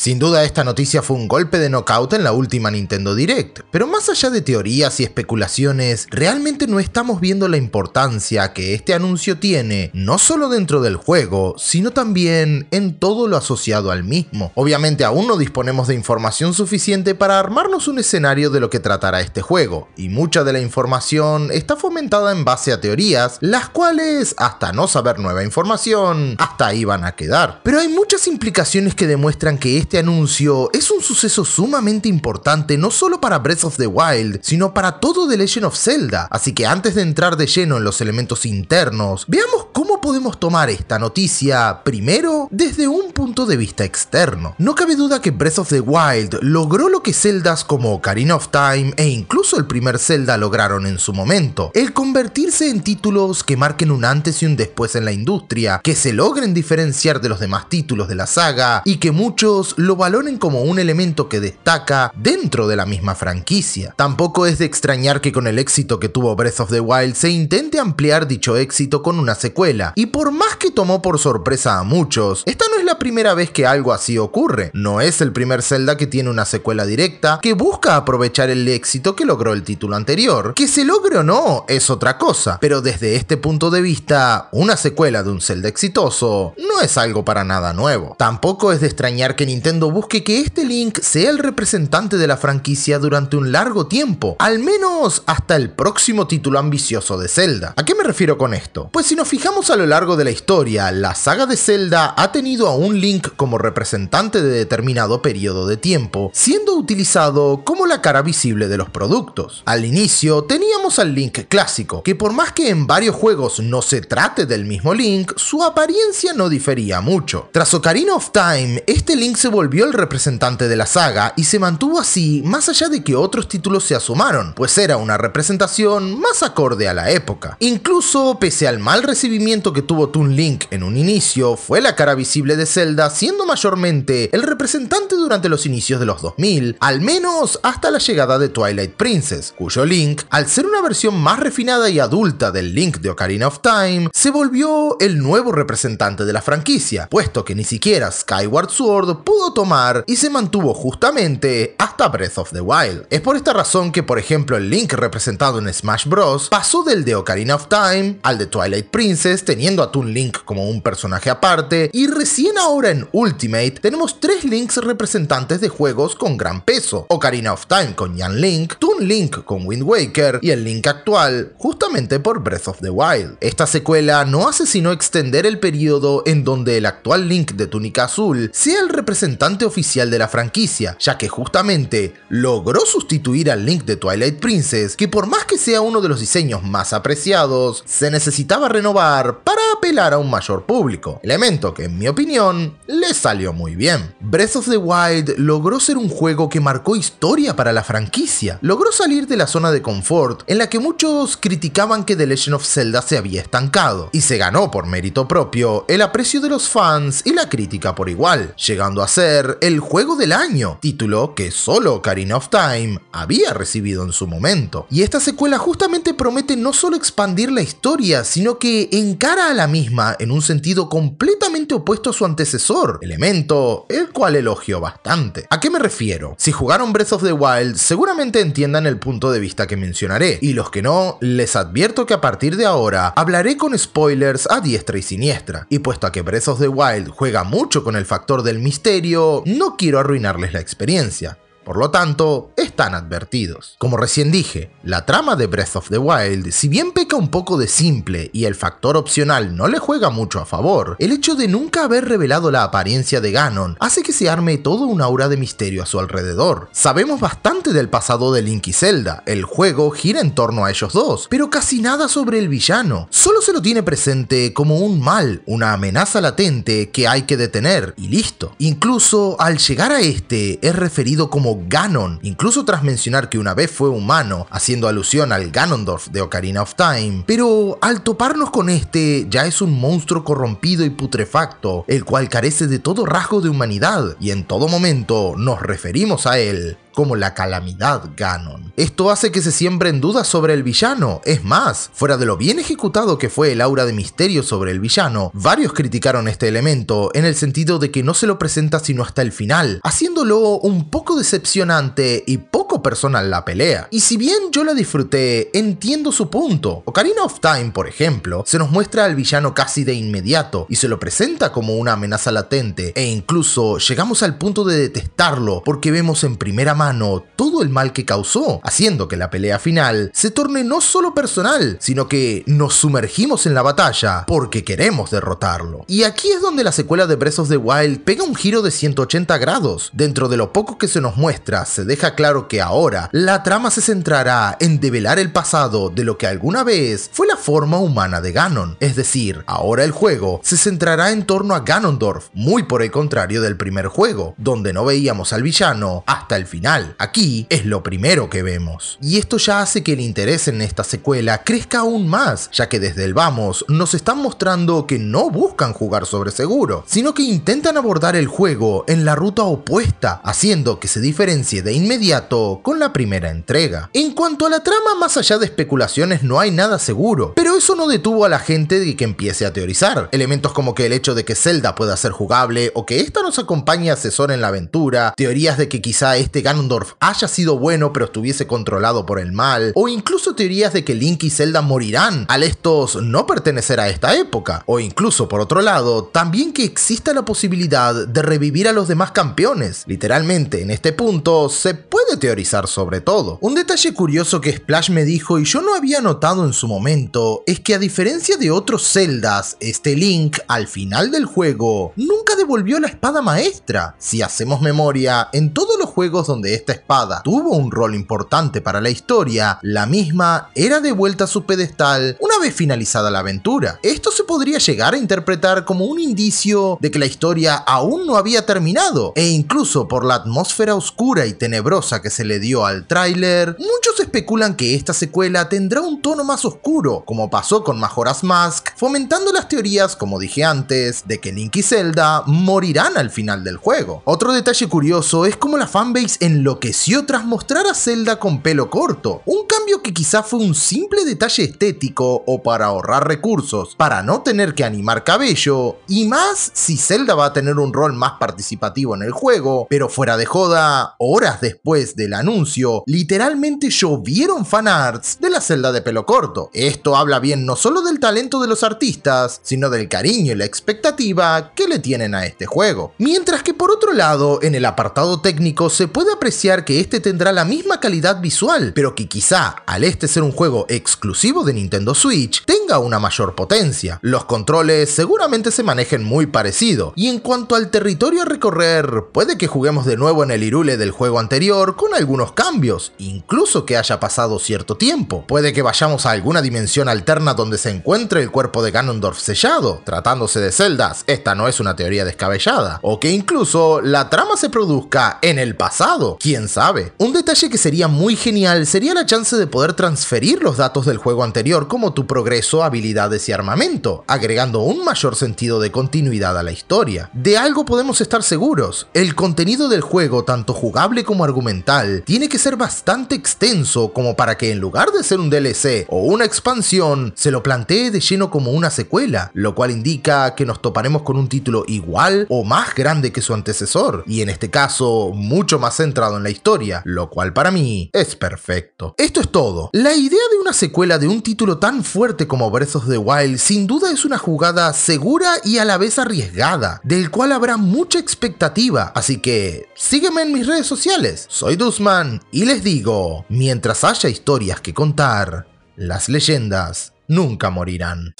Sin duda esta noticia fue un golpe de knockout en la última Nintendo Direct, pero más allá de teorías y especulaciones, realmente no estamos viendo la importancia que este anuncio tiene, no solo dentro del juego, sino también en todo lo asociado al mismo. Obviamente aún no disponemos de información suficiente para armarnos un escenario de lo que tratará este juego, y mucha de la información está fomentada en base a teorías, las cuales, hasta no saber nueva información, hasta ahí van a quedar. Pero hay muchas implicaciones que demuestran que este este anuncio es un suceso sumamente importante no solo para Breath of the Wild, sino para todo The Legend of Zelda, así que antes de entrar de lleno en los elementos internos, veamos cómo podemos tomar esta noticia primero desde un punto de vista externo. No cabe duda que Breath of the Wild logró lo que Zeldas como Ocarina of Time e incluso el primer Zelda lograron en su momento, el convertirse en títulos que marquen un antes y un después en la industria, que se logren diferenciar de los demás títulos de la saga y que muchos lo valoren como un elemento que destaca dentro de la misma franquicia. Tampoco es de extrañar que con el éxito que tuvo Breath of the Wild se intente ampliar dicho éxito con una secuela, y por más que tomó por sorpresa a muchos, esta no es la primera vez que algo así ocurre, no es el primer Zelda que tiene una secuela directa que busca aprovechar el éxito que logró el título anterior, que se logre o no es otra cosa, pero desde este punto de vista, una secuela de un Zelda exitoso no es algo para nada nuevo. Tampoco es de extrañar que Nintendo busque que este Link sea el representante de la franquicia durante un largo tiempo, al menos hasta el próximo título ambicioso de Zelda. ¿A qué me refiero con esto? Pues si nos fijamos a lo largo de la historia, la saga de Zelda ha tenido a un Link como representante de determinado periodo de tiempo, siendo utilizado como la cara visible de los productos. Al inicio teníamos al Link clásico, que por más que en varios juegos no se trate del mismo Link, su apariencia no difería mucho. Tras Ocarina of Time, este Link se volvió volvió el representante de la saga y se mantuvo así más allá de que otros títulos se asomaron, pues era una representación más acorde a la época. Incluso, pese al mal recibimiento que tuvo Toon Link en un inicio, fue la cara visible de Zelda siendo mayormente el representante durante los inicios de los 2000, al menos hasta la llegada de Twilight Princess, cuyo Link, al ser una versión más refinada y adulta del Link de Ocarina of Time, se volvió el nuevo representante de la franquicia, puesto que ni siquiera Skyward Sword pudo tomar y se mantuvo justamente hasta Breath of the Wild. Es por esta razón que, por ejemplo, el Link representado en Smash Bros. pasó del de Ocarina of Time al de Twilight Princess, teniendo a Toon Link como un personaje aparte, y recién ahora en Ultimate tenemos tres Links representantes de juegos con gran peso, Ocarina of Time con Yan Link, Toon Link con Wind Waker y el Link actual, justamente por Breath of the Wild. Esta secuela no hace sino extender el periodo en donde el actual Link de túnica azul sea el representante oficial de la franquicia, ya que justamente logró sustituir al Link de Twilight Princess, que por más que sea uno de los diseños más apreciados, se necesitaba renovar para apelar a un mayor público, elemento que en mi opinión le salió muy bien. Breath of the Wild logró ser un juego que marcó historia para la franquicia, logró salir de la zona de confort en la que muchos criticaban que The Legend of Zelda se había estancado, y se ganó por mérito propio el aprecio de los fans y la crítica por igual, llegando a ser el juego del año, título que solo Karina of Time había recibido en su momento. Y esta secuela justamente promete no solo expandir la historia, sino que encara a la misma en un sentido completamente opuesto a su antecesor, elemento el cual elogio bastante. ¿A qué me refiero? Si jugaron Breath of the Wild, seguramente entiendan el punto de vista que mencionaré, y los que no, les advierto que a partir de ahora hablaré con spoilers a diestra y siniestra, y puesto a que Breath of the Wild juega mucho con el factor del misterio, no quiero arruinarles la experiencia. Por lo tanto, están advertidos. Como recién dije, la trama de Breath of the Wild, si bien peca un poco de simple y el factor opcional no le juega mucho a favor, el hecho de nunca haber revelado la apariencia de Ganon hace que se arme todo un aura de misterio a su alrededor. Sabemos bastante del pasado de Link y Zelda, el juego gira en torno a ellos dos, pero casi nada sobre el villano. Solo se lo tiene presente como un mal, una amenaza latente que hay que detener y listo. Incluso al llegar a este es referido como Ganon, incluso tras mencionar que una vez fue humano, haciendo alusión al Ganondorf de Ocarina of Time, pero al toparnos con este ya es un monstruo corrompido y putrefacto, el cual carece de todo rasgo de humanidad y en todo momento nos referimos a él como la calamidad Ganon. Esto hace que se siembren dudas sobre el villano. Es más, fuera de lo bien ejecutado que fue el aura de misterio sobre el villano, varios criticaron este elemento en el sentido de que no se lo presenta sino hasta el final, haciéndolo un poco decepcionante y poco personal la pelea. Y si bien yo la disfruté, entiendo su punto. Ocarina of Time, por ejemplo, se nos muestra al villano casi de inmediato y se lo presenta como una amenaza latente e incluso llegamos al punto de detestarlo porque vemos en primera mano todo el mal que causó haciendo que la pelea final se torne no solo personal, sino que nos sumergimos en la batalla porque queremos derrotarlo. Y aquí es donde la secuela de Breath of the Wild pega un giro de 180 grados. Dentro de lo poco que se nos muestra, se deja claro que ahora la trama se centrará en develar el pasado de lo que alguna vez fue la forma humana de Ganon. Es decir, ahora el juego se centrará en torno a Ganondorf, muy por el contrario del primer juego, donde no veíamos al villano hasta el final. Aquí es lo primero que vemos. Y esto ya hace que el interés en esta secuela crezca aún más, ya que desde el vamos nos están mostrando que no buscan jugar sobre seguro, sino que intentan abordar el juego en la ruta opuesta, haciendo que se diferencie de inmediato con la primera entrega. En cuanto a la trama, más allá de especulaciones no hay nada seguro, pero eso no detuvo a la gente de que empiece a teorizar. Elementos como que el hecho de que Zelda pueda ser jugable o que esta nos acompañe asesor en la aventura, teorías de que quizá este Ganondorf haya sido bueno pero estuviese controlado por el mal, o incluso teorías de que Link y Zelda morirán al estos no pertenecer a esta época, o incluso por otro lado, también que exista la posibilidad de revivir a los demás campeones. Literalmente, en este punto, se puede teorizar sobre todo. Un detalle curioso que Splash me dijo y yo no había notado en su momento es que a diferencia de otros Zeldas, este Link al final del juego nunca devolvió la espada maestra. Si hacemos memoria, en todos los juegos donde esta espada tuvo un rol importante, para la historia, la misma era devuelta a su pedestal una vez finalizada la aventura. Esto se podría llegar a interpretar como un indicio de que la historia aún no había terminado, e incluso por la atmósfera oscura y tenebrosa que se le dio al tráiler, muchos especulan que esta secuela tendrá un tono más oscuro, como pasó con Majora's Mask, fomentando las teorías, como dije antes, de que Link y Zelda morirán al final del juego. Otro detalle curioso es cómo la fanbase enloqueció tras mostrar a Zelda con pelo corto. Un cambio que quizá fue un simple detalle estético o para ahorrar recursos, para no tener que animar cabello, y más si Zelda va a tener un rol más participativo en el juego, pero fuera de joda, horas después del anuncio, literalmente llovieron fanarts de la Zelda de pelo corto. Esto habla bien no solo del talento de los artistas, sino del cariño y la expectativa que le tienen a este juego. Mientras que por otro lado, en el apartado técnico se puede apreciar que este tendrá la misma calidad visual, pero que quizá al este ser un juego exclusivo de Nintendo Switch tenga una mayor potencia. Los controles seguramente se manejen muy parecido, y en cuanto al territorio a recorrer, puede que juguemos de nuevo en el Irule del juego anterior con algunos cambios, incluso que haya pasado cierto tiempo. Puede que vayamos a alguna dimensión alterna donde se encuentre el cuerpo de Ganondorf sellado, tratándose de celdas, esta no es una teoría descabellada, o que incluso la trama se produzca en el pasado, quién sabe. Un detalle que sería muy muy genial sería la chance de poder transferir los datos del juego anterior como tu progreso, habilidades y armamento, agregando un mayor sentido de continuidad a la historia. De algo podemos estar seguros, el contenido del juego, tanto jugable como argumental, tiene que ser bastante extenso como para que en lugar de ser un DLC o una expansión, se lo plantee de lleno como una secuela, lo cual indica que nos toparemos con un título igual o más grande que su antecesor, y en este caso mucho más centrado en la historia, lo cual para mí es perfecto. Esto es todo. La idea de una secuela de un título tan fuerte como Breath of the Wild sin duda es una jugada segura y a la vez arriesgada, del cual habrá mucha expectativa, así que sígueme en mis redes sociales. Soy Dusman y les digo, mientras haya historias que contar, las leyendas nunca morirán.